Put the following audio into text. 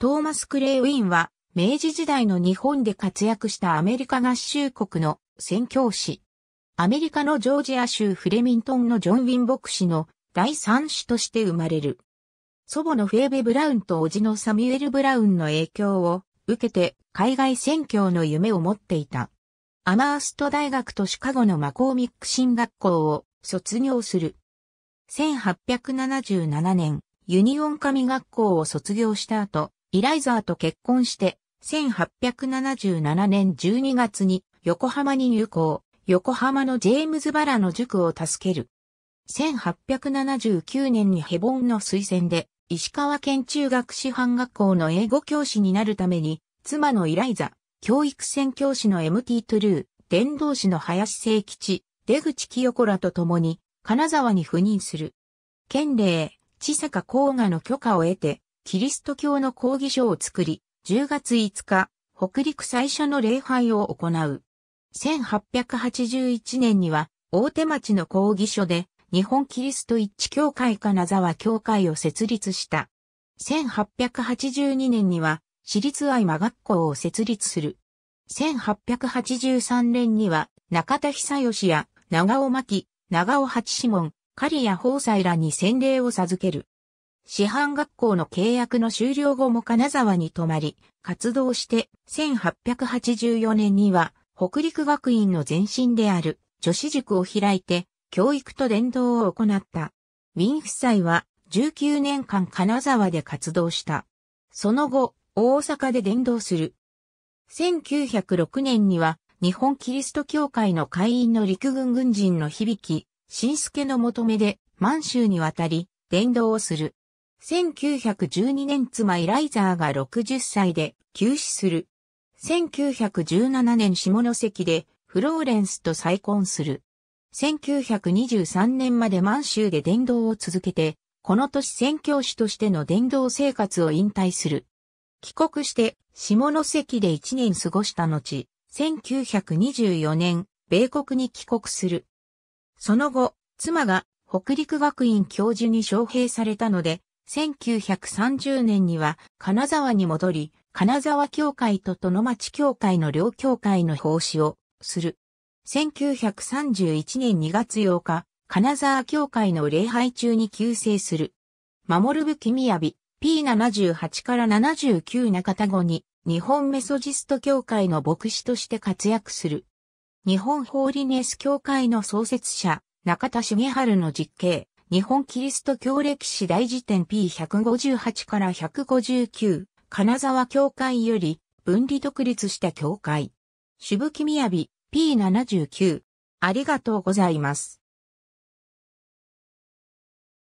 トーマス・クレイ・ウィンは、明治時代の日本で活躍したアメリカ合衆国の宣教師。アメリカのジョージア州フレミントンのジョン・ウィン牧師の第三子として生まれる。祖母のフェーベ・ブラウンと叔父のサミュエル・ブラウンの影響を受けて海外宣教の夢を持っていた。アマースト大学とシカゴのマコーミック進学校を卒業する。1877年、ユニオン神学校を卒業した後、イライザーと結婚して、1877年12月に横浜に入校、横浜のジェームズ・バラの塾を助ける。1879年にヘボンの推薦で、石川県中学師範学校の英語教師になるために、妻のイライザ、教育専教師の MT トゥルー、伝道師の林聖吉、出口清子らと共に、金沢に赴任する。県令、千坂甲賀の許可を得て、キリスト教の講義書を作り、10月5日、北陸最初の礼拝を行う。1881年には、大手町の講義書で、日本キリスト一致協会金沢協会を設立した。1882年には、私立愛馬学校を設立する。1883年には、中田久義や長尾牧、長尾八志門、狩谷宝斎らに洗礼を授ける。師範学校の契約の終了後も金沢に泊まり、活動して、1884年には、北陸学院の前身である女子塾を開いて、教育と伝道を行った。ウィン夫妻は、19年間金沢で活動した。その後、大阪で伝道する。1906年には、日本キリスト教会の会員の陸軍軍人の響き、新助の求めで、満州に渡り、伝道をする。1912年妻イライザーが60歳で急死する。1917年下関でフローレンスと再婚する。1923年まで満州で伝道を続けて、この年宣教師としての伝道生活を引退する。帰国して下関で1年過ごした後、1924年、米国に帰国する。その後、妻が北陸学院教授に招聘されたので、1930年には金沢に戻り、金沢教会と殿町教会の両教会の奉仕をする。1931年2月8日、金沢教会の礼拝中に救世する。守る武器雅 P78 から79中田後に日本メソジスト教会の牧師として活躍する。日本ホーリネス教会の創設者、中田茂春の実刑、日本キリスト教歴史大辞典 P158 から159、金沢教会より分離独立した教会。渋木き P79。ありがとうございます。